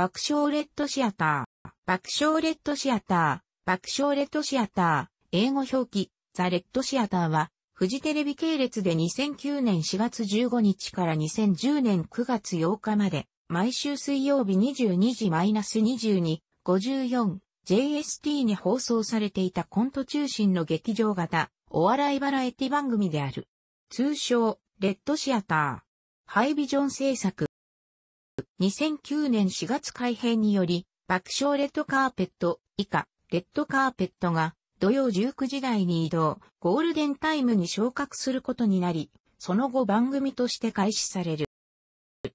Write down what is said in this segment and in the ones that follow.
爆笑レッドシアター、爆笑レッドシアター、爆笑レッドシアター、英語表記、ザ・レッドシアターは、フジテレビ系列で2009年4月15日から2010年9月8日まで、毎週水曜日22時 -22、54、JST に放送されていたコント中心の劇場型、お笑いバラエティ番組である。通称、レッドシアター。ハイビジョン制作。2009年4月改編により、爆笑レッドカーペット以下、レッドカーペットが土曜19時台に移動、ゴールデンタイムに昇格することになり、その後番組として開始される。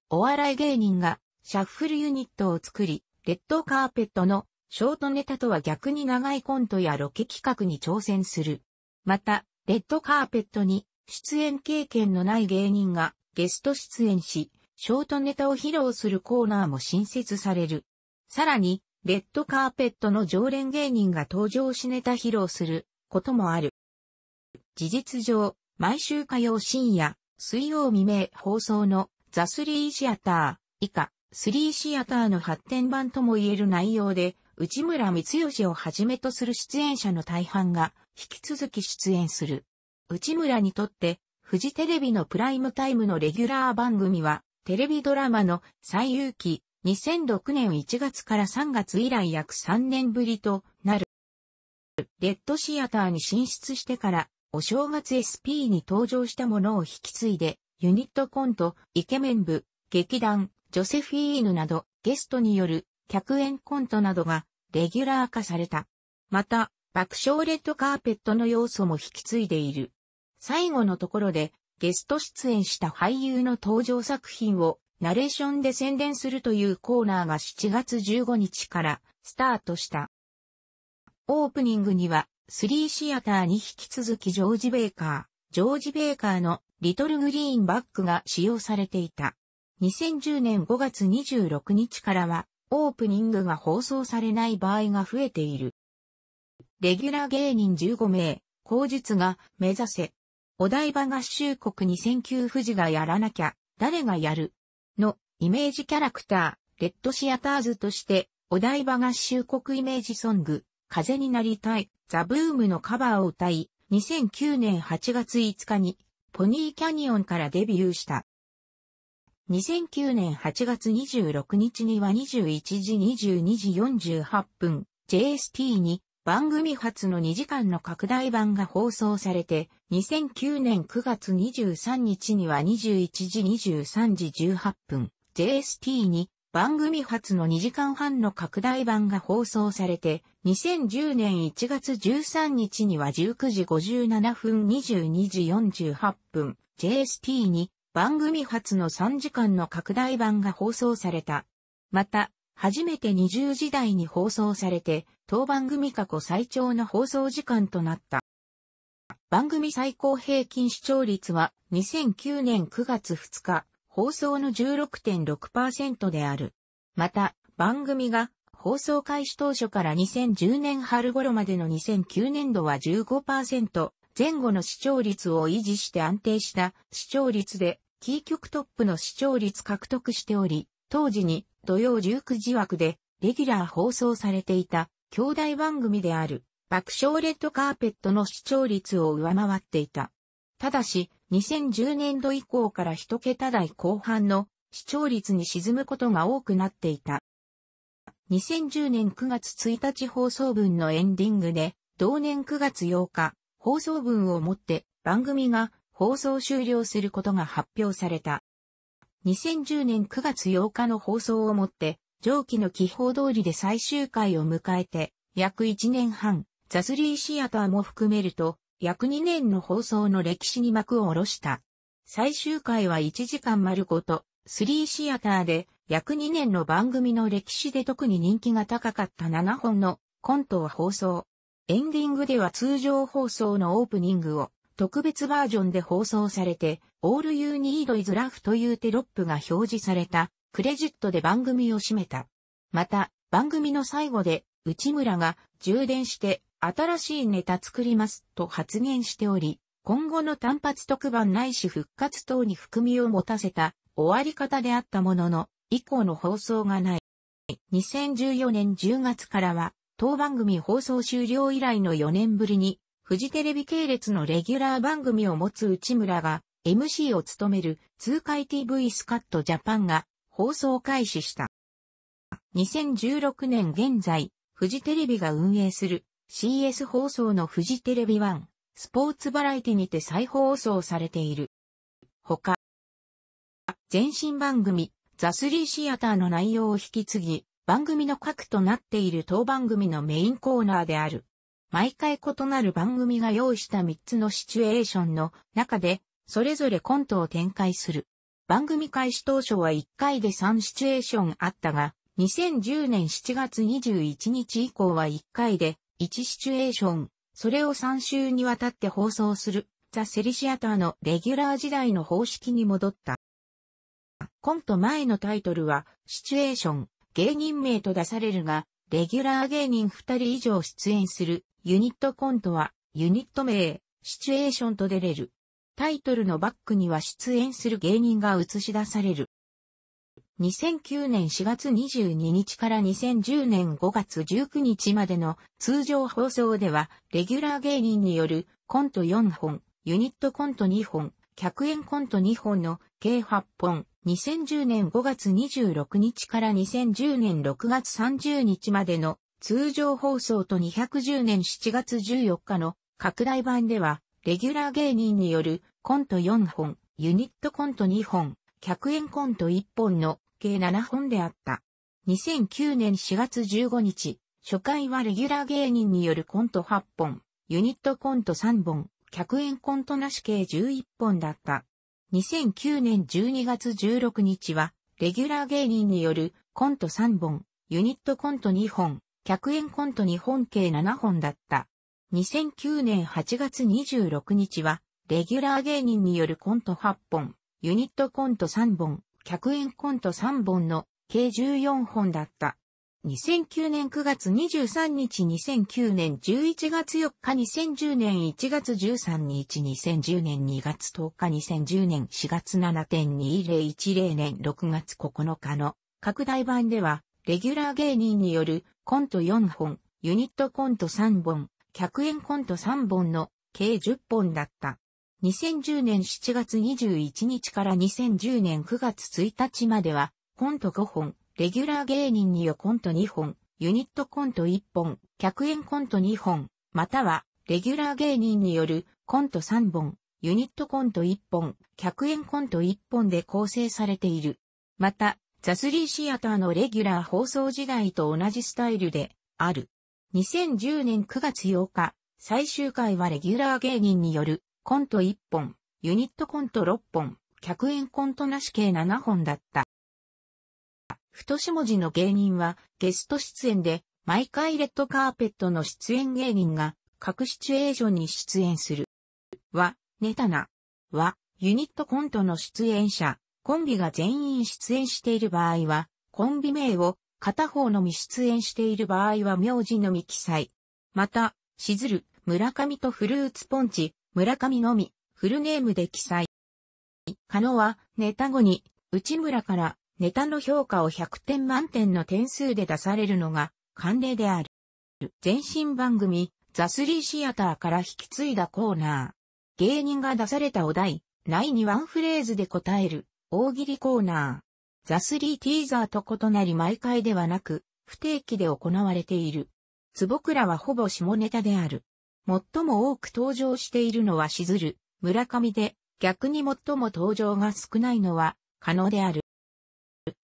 お笑い芸人がシャッフルユニットを作り、レッドカーペットのショートネタとは逆に長いコントやロケ企画に挑戦する。また、レッドカーペットに出演経験のない芸人がゲスト出演し、ショートネタを披露するコーナーも新設される。さらに、レッドカーペットの常連芸人が登場しネタ披露することもある。事実上、毎週火曜深夜、水曜未明放送のザ・スリーシアター以下、スリーシアターの発展版とも言える内容で、内村光義をはじめとする出演者の大半が引き続き出演する。内村にとって、フジテレビのプライムタイムのレギュラー番組はテレビドラマの最有期2006年1月から3月以来約3年ぶりとなる。レッドシアターに進出してから、お正月 SP に登場したものを引き継いで、ユニットコント、イケメン部、劇団、ジョセフィーヌなど、ゲストによる客演コントなどがレギュラー化された。また、爆笑レッドカーペットの要素も引き継いでいる。最後のところで、ゲスト出演した俳優の登場作品をナレーションで宣伝するというコーナーが7月15日からスタートした。オープニングには、スリーシアターに引き続きジョージ・ベイカー、ジョージ・ベイカーのリトル・グリーンバックが使用されていた。2010年5月26日からは、オープニングが放送されない場合が増えている。レギュラー芸人15名、後日が目指せお台場合衆国2009富士がやらなきゃ、誰がやるのイメージキャラクター、レッドシアターズとして、お台場合衆国イメージソング、風になりたい、ザ・ブームのカバーを歌い、2009年8月5日に、ポニーキャニオンからデビューした。2009年8月26日には21時22時48分、JST に番組初の2時間の拡大版が放送されて、2009年9月23日には21時23時18分、JST に番組初の2時間半の拡大版が放送されて、2010年1月13日には19時57分22時48分、JST に番組初の3時間の拡大版が放送された。また、初めて20時代に放送されて、当番組過去最長の放送時間となった。番組最高平均視聴率は2009年9月2日、放送の16.6%である。また、番組が放送開始当初から2010年春頃までの2009年度は15%前後の視聴率を維持して安定した視聴率でキー局トップの視聴率獲得しており、当時に土曜19時枠で、レギュラー放送されていた、兄弟番組である、爆笑レッドカーペットの視聴率を上回っていた。ただし、2010年度以降から一桁台後半の視聴率に沈むことが多くなっていた。2010年9月1日放送分のエンディングで、同年9月8日、放送分をもって番組が放送終了することが発表された。2010年9月8日の放送をもって、上記の記法通りで最終回を迎えて、約1年半、ザスリーシアターも含めると、約2年の放送の歴史に幕を下ろした。最終回は1時間丸ごと、スリーシアターで、約2年の番組の歴史で特に人気が高かった7本のコントを放送。エンディングでは通常放送のオープニングを特別バージョンで放送されて、All You Need Is l というテロップが表示されたクレジットで番組を締めた。また、番組の最後で内村が充電して新しいネタ作りますと発言しており、今後の単発特番ないし復活等に含みを持たせた終わり方であったものの、以降の放送がない。2014年10月からは、当番組放送終了以来の4年ぶりに、フジテレビ系列のレギュラー番組を持つ内村が、MC を務める通海 TV スカットジャパンが放送開始した。2016年現在、フジテレビが運営する CS 放送のフジテレビ1スポーツバラエティにて再放送されている。ほか、前身番組ザ・スリーシアターの内容を引き継ぎ、番組の核となっている当番組のメインコーナーである。毎回異なる番組が用意した3つのシチュエーションの中でそれぞれコントを展開する。番組開始当初は1回で3シチュエーションあったが、2010年7月21日以降は1回で1シチュエーション、それを3週にわたって放送する、ザ・セリシアターのレギュラー時代の方式に戻った。コント前のタイトルは、シチュエーション、芸人名と出されるが、レギュラー芸人2人以上出演するユニットコントは、ユニット名、シチュエーションと出れる。タイトルのバックには出演する芸人が映し出される。2009年4月22日から2010年5月19日までの通常放送では、レギュラー芸人によるコント4本、ユニットコント2本、100円コント2本の計8本、2010年5月26日から2010年6月30日までの通常放送と210年7月14日の拡大版ではレギュラー芸人によるコント4本、ユニットコント2本、100円コント1本の計7本であった。2009年4月15日、初回はレギュラー芸人によるコント8本、ユニットコント3本、100円コントなし計11本だった。2009年12月16日は、レギュラー芸人によるコント3本、ユニットコント2本、100円コント2本計7本だった。2009年8月26日は、レギュラー芸人によるコント8本、ユニットコント3本、客演コント3本の計14本だった。2009年9月23日、2009年11月4日、2010年1月13日、2010年2月10日、2010年4月7.2010年6月9日の拡大版では、レギュラー芸人によるコント4本、ユニットコント3本、100円コント3本の計10本だった。2010年7月21日から2010年9月1日までは、コント5本、レギュラー芸人によコント2本、ユニットコント1本、100円コント2本、または、レギュラー芸人によるコント3本、ユニットコント1本、100円コント1本で構成されている。また、ザスリーシアターのレギュラー放送時代と同じスタイルで、ある。2010年9月8日、最終回はレギュラー芸人によるコント1本、ユニットコント6本、客演コントなし計7本だった。太し文字の芸人はゲスト出演で毎回レッドカーペットの出演芸人が各シチュエーションに出演する。は、ネタな。は、ユニットコントの出演者、コンビが全員出演している場合は、コンビ名を片方のみ出演している場合は名字のみ記載。また、しずる、村上とフルーツポンチ、村上のみ、フルネームで記載。可能は、ネタ後に、内村から、ネタの評価を100点満点の点数で出されるのが、慣例である。前身番組、ザ・スリーシアターから引き継いだコーナー。芸人が出されたお題、ないにワンフレーズで答える、大喜利コーナー。ザ・スリー・ティーザーと異なり毎回ではなく、不定期で行われている。く倉はほぼ下ネタである。最も多く登場しているのはしずる、村上で、逆に最も登場が少ないのは、可能である。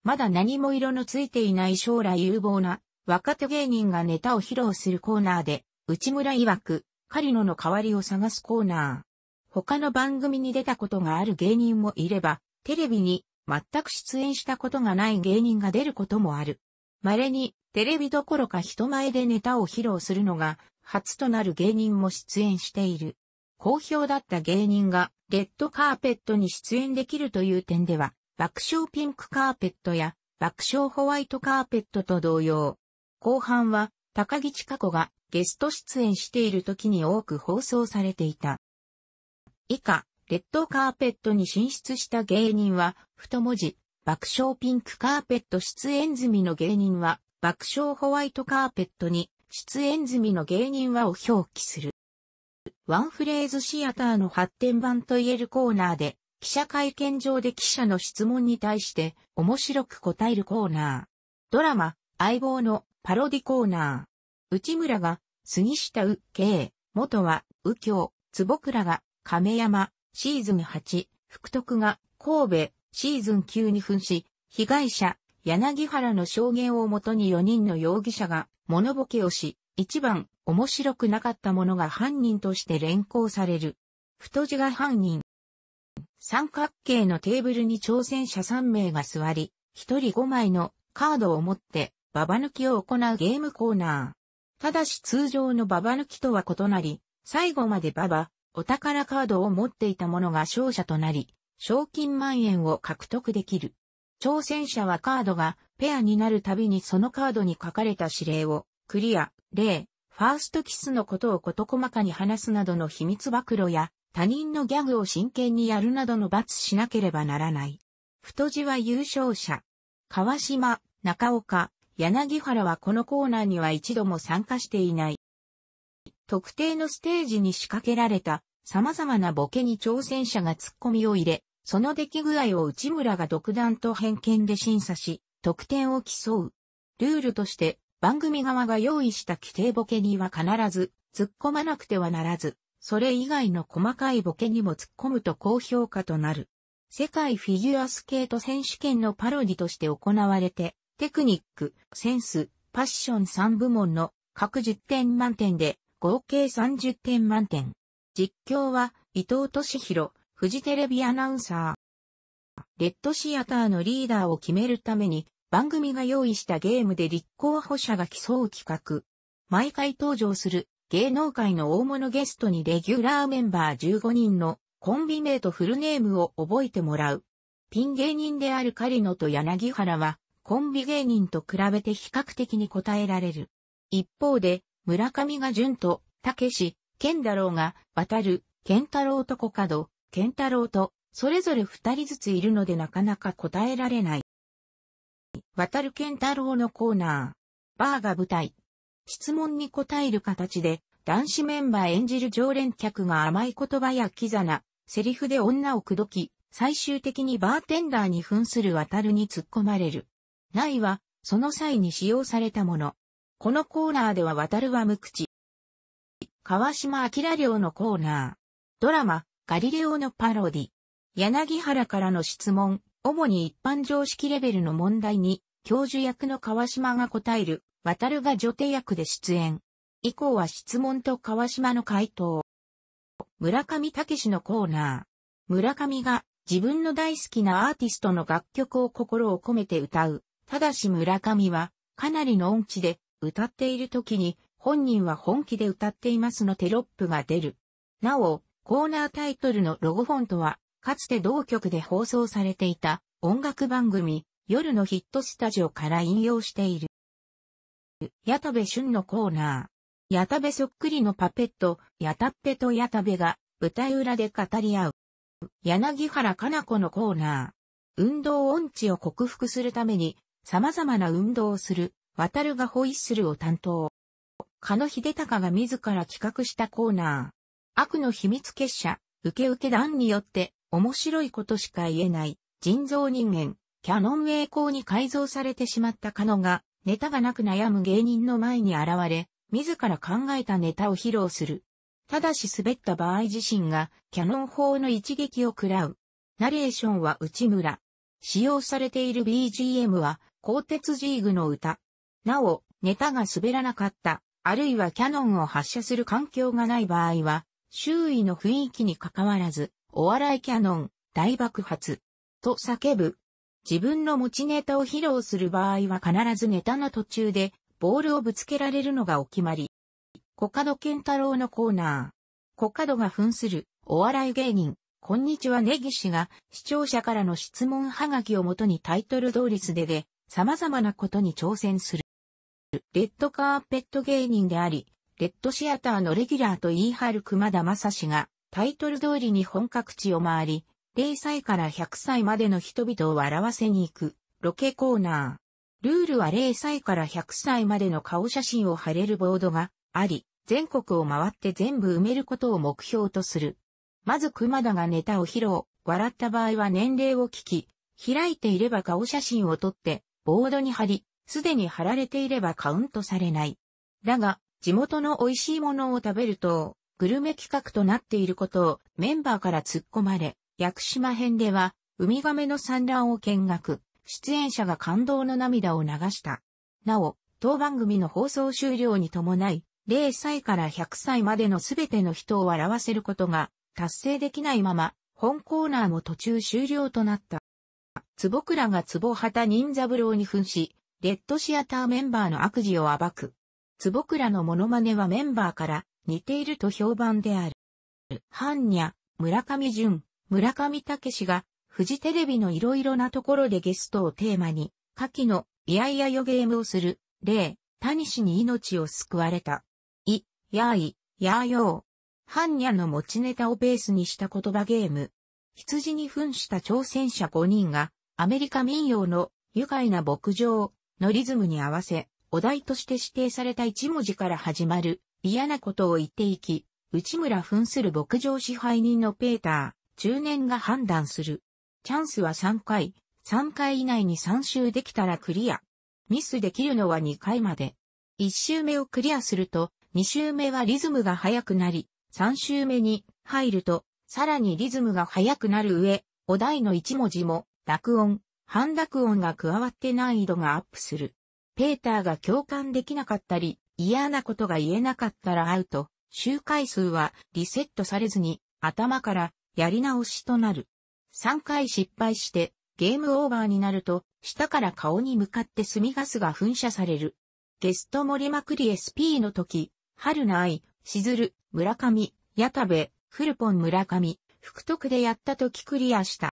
まだ何も色のついていない将来有望な若手芸人がネタを披露するコーナーで、内村曰く、狩野の代わりを探すコーナー。他の番組に出たことがある芸人もいれば、テレビに全く出演したことがない芸人が出ることもある。稀に、テレビどころか人前でネタを披露するのが、初となる芸人も出演している。好評だった芸人が、レッドカーペットに出演できるという点では、爆笑ピンクカーペットや、爆笑ホワイトカーペットと同様。後半は、高木千佳子がゲスト出演している時に多く放送されていた。以下、レッドカーペットに進出した芸人は、太文字、爆笑ピンクカーペット出演済みの芸人は、爆笑ホワイトカーペットに出演済みの芸人はを表記する。ワンフレーズシアターの発展版といえるコーナーで、記者会見場で記者の質問に対して面白く答えるコーナー。ドラマ、相棒のパロディコーナー。内村が、杉下右慶、元は、右京、坪倉が、亀山、シーズン8、福徳が神戸、シーズン9に噴し、被害者、柳原の証言をもとに4人の容疑者が、物ボケをし、一番、面白くなかったものが犯人として連行される。太字が犯人。三角形のテーブルに挑戦者3名が座り、1人5枚のカードを持って、ババ抜きを行うゲームコーナー。ただし通常のババ抜きとは異なり、最後までババお宝カードを持っていた者が勝者となり、賞金万円を獲得できる。挑戦者はカードがペアになるたびにそのカードに書かれた指令をクリア、例、ファーストキスのことを事細かに話すなどの秘密暴露や他人のギャグを真剣にやるなどの罰しなければならない。太字は優勝者。川島、中岡、柳原はこのコーナーには一度も参加していない。特定のステージに仕掛けられた様々なボケに挑戦者が突っ込みを入れ、その出来具合を内村が独断と偏見で審査し、得点を競う。ルールとして、番組側が用意した規定ボケには必ず、突っ込まなくてはならず、それ以外の細かいボケにも突っ込むと高評価となる。世界フィギュアスケート選手権のパロディとして行われて、テクニック、センス、パッション3部門の各10点満点で合計30点満点。実況は伊藤敏弘、フジテレビアナウンサー。レッドシアターのリーダーを決めるために番組が用意したゲームで立候補者が競う企画。毎回登場する芸能界の大物ゲストにレギュラーメンバー15人のコンビ名とフルネームを覚えてもらう。ピン芸人である狩野と柳原はコンビ芸人と比べて比較的に答えられる。一方で村上が淳と、たけし、健太郎が、渡る、健太郎と小角、健太郎と、それぞれ二人ずついるのでなかなか答えられない。渡る健太郎のコーナー。バーが舞台。質問に答える形で、男子メンバー演じる常連客が甘い言葉やキザな、セリフで女を口説き、最終的にバーテンダーに扮する渡るに突っ込まれる。ないは、その際に使用されたもの。このコーナーでは渡るは無口。川島明亮のコーナー。ドラマ、ガリレオのパロディ。柳原からの質問、主に一般常識レベルの問題に、教授役の川島が答える、渡るが女帝役で出演。以降は質問と川島の回答。村上武のコーナー。村上が自分の大好きなアーティストの楽曲を心を込めて歌う。ただし村上は、かなりの音痴で、歌っている時に、本人は本気で歌っていますのテロップが出る。なお、コーナータイトルのロゴフォントは、かつて同局で放送されていた音楽番組、夜のヒットスタジオから引用している。矢田部俊のコーナー。矢田部そっくりのパペット、矢田っぺと矢田部が舞台裏で語り合う。柳原加奈子のコーナー。運動音痴を克服するために様々な運動をする渡るがホイッスルを担当。加野秀隆が自ら企画したコーナー。悪の秘密結社、受け受け団によって面白いことしか言えない人造人間、キャノン栄光に改造されてしまった加野が、ネタがなく悩む芸人の前に現れ、自ら考えたネタを披露する。ただし滑った場合自身がキャノン砲の一撃を食らう。ナレーションは内村。使用されている BGM は、鋼鉄ジーグの歌。なお、ネタが滑らなかった、あるいはキャノンを発射する環境がない場合は、周囲の雰囲気に関わらず、お笑いキャノン、大爆発、と叫ぶ。自分の持ちネタを披露する場合は必ずネタの途中で、ボールをぶつけられるのがお決まり。コカドケンタロウのコーナー。コカドが扮する、お笑い芸人、こんにちはネギ氏が、視聴者からの質問はがきをもとにタイトル通り素手で、様々なことに挑戦する。レッドカーペット芸人であり、レッドシアターのレギュラーと言い張る熊田正史が、タイトル通りに本格地を回り、0歳から100歳までの人々を笑わせに行く、ロケコーナー。ルールは0歳から100歳までの顔写真を貼れるボードがあり、全国を回って全部埋めることを目標とする。まず熊田がネタを披露、笑った場合は年齢を聞き、開いていれば顔写真を撮って、ボードに貼り、すでに貼られていればカウントされない。だが、地元の美味しいものを食べると、グルメ企画となっていることをメンバーから突っ込まれ、屋久島編では、ウミガメの産卵を見学、出演者が感動の涙を流した。なお、当番組の放送終了に伴い、0歳から100歳までのすべての人を笑わせることが達成できないまま、本コーナーも途中終了となった。坪倉が坪畑忍三郎に扮し、レッドシアターメンバーの悪事を暴く。坪倉のモノマネはメンバーから似ていると評判である。ハンニャ、村上淳、村上武が、フジテレビのいろいろなところでゲストをテーマに、下記の、いやいやよゲームをする、例、谷氏に命を救われた。い、やーい、やーよー。ハンニャの持ちネタをベースにした言葉ゲーム。羊に扮した挑戦者5人が、アメリカ民謡の愉快な牧場のリズムに合わせ、お題として指定された一文字から始まる、嫌なことを言っていき、内村扮する牧場支配人のペーター、中年が判断する。チャンスは3回、3回以内に3周できたらクリア。ミスできるのは2回まで。1周目をクリアすると、2周目はリズムが速くなり、3周目に入ると、さらにリズムが速くなる上、お題の1文字も、濁音、半濁音が加わって難易度がアップする。ペーターが共感できなかったり、嫌なことが言えなかったらアウト、周回数はリセットされずに、頭からやり直しとなる。3回失敗して、ゲームオーバーになると、下から顔に向かって炭ガスが噴射される。ゲスト森まくり SP の時、春菜愛、しずる、村上、矢田部、フルポン村上、福徳でやった時クリアした。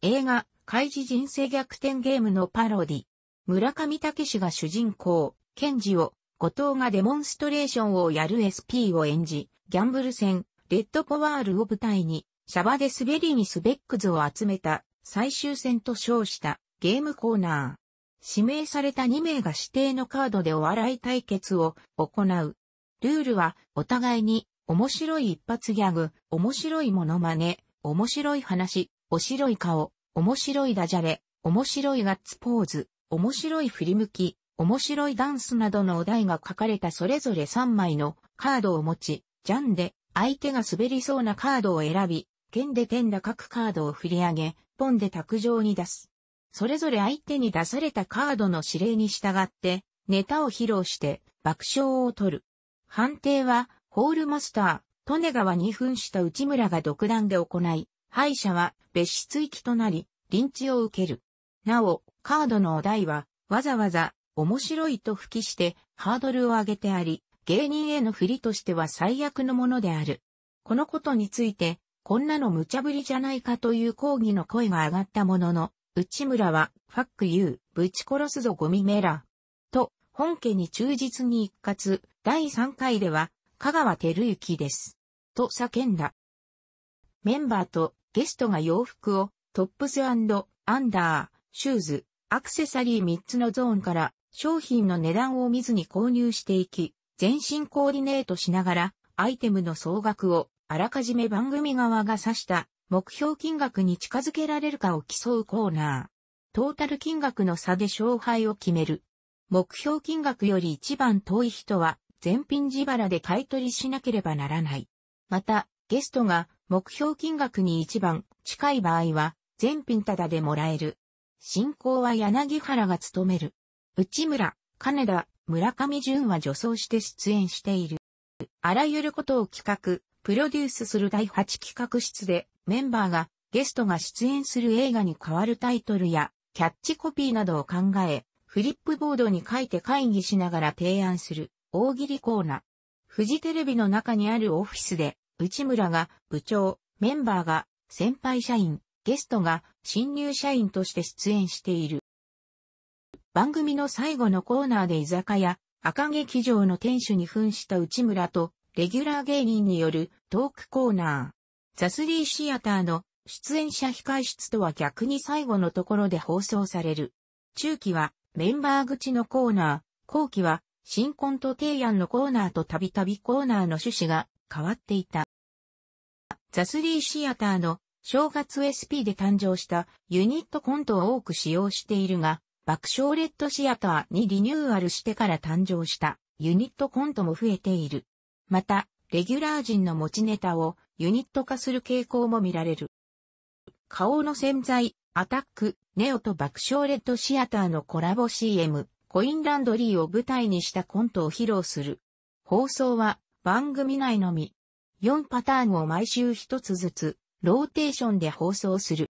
映画、開示人生逆転ゲームのパロディ。村上武が主人公、ケンジを、後藤がデモンストレーションをやる SP を演じ、ギャンブル戦、レッドポワールを舞台に、シャバで滑りにスベックズを集めた、最終戦と称したゲームコーナー。指名された2名が指定のカードでお笑い対決を行う。ルールは、お互いに、面白い一発ギャグ、面白いモノマネ、面白い話、面白い顔、面白いダジャレ、面白いガッツポーズ、面白い振り向き、面白いダンスなどのお題が書かれたそれぞれ3枚のカードを持ち、ジャンで相手が滑りそうなカードを選び、剣で点打各カードを振り上げ、ポンで卓上に出す。それぞれ相手に出されたカードの指令に従って、ネタを披露して爆笑を取る。判定は、ホールマスター、利根川に分した内村が独断で行い、敗者は別室行きとなり、臨地を受ける。なお、カードのお題は、わざわざ、面白いと吹きして、ハードルを上げてあり、芸人への振りとしては最悪のものである。このことについて、こんなの無茶ぶりじゃないかという抗議の声が上がったものの、内村は、ファックユー、ぶち殺すぞゴミメラ。と、本家に忠実に一括、第3回では、香川照之です。と叫んだ。メンバーとゲストが洋服をトップスアンダー、シューズ、アクセサリー3つのゾーンから商品の値段を見ずに購入していき、全身コーディネートしながらアイテムの総額をあらかじめ番組側が指した目標金額に近づけられるかを競うコーナー。トータル金額の差で勝敗を決める。目標金額より一番遠い人は全品自腹で買い取りしなければならない。また、ゲストが目標金額に一番近い場合は、全品タダでもらえる。進行は柳原が務める。内村、金田、村上淳は女装して出演している。あらゆることを企画、プロデュースする第8企画室で、メンバーが、ゲストが出演する映画に変わるタイトルや、キャッチコピーなどを考え、フリップボードに書いて会議しながら提案する、大喜利コーナー。富士テレビの中にあるオフィスで、内村が部長、メンバーが先輩社員、ゲストが新入社員として出演している。番組の最後のコーナーで居酒屋、赤劇場の店主に扮した内村と、レギュラー芸人によるトークコーナー。ザスリーシアターの出演者控室とは逆に最後のところで放送される。中期はメンバー口のコーナー、後期は新婚と提案のコーナーとたびたびコーナーの趣旨が変わっていた。ザスリーシアターの正月 SP で誕生したユニットコントを多く使用しているが、爆笑レッドシアターにリニューアルしてから誕生したユニットコントも増えている。また、レギュラー陣の持ちネタをユニット化する傾向も見られる。顔の洗剤、アタック、ネオと爆笑レッドシアターのコラボ CM、コインランドリーを舞台にしたコントを披露する。放送は番組内のみ、4パターンを毎週1つずつ、ローテーションで放送する。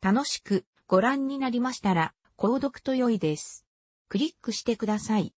楽しくご覧になりましたら、購読と良いです。クリックしてください。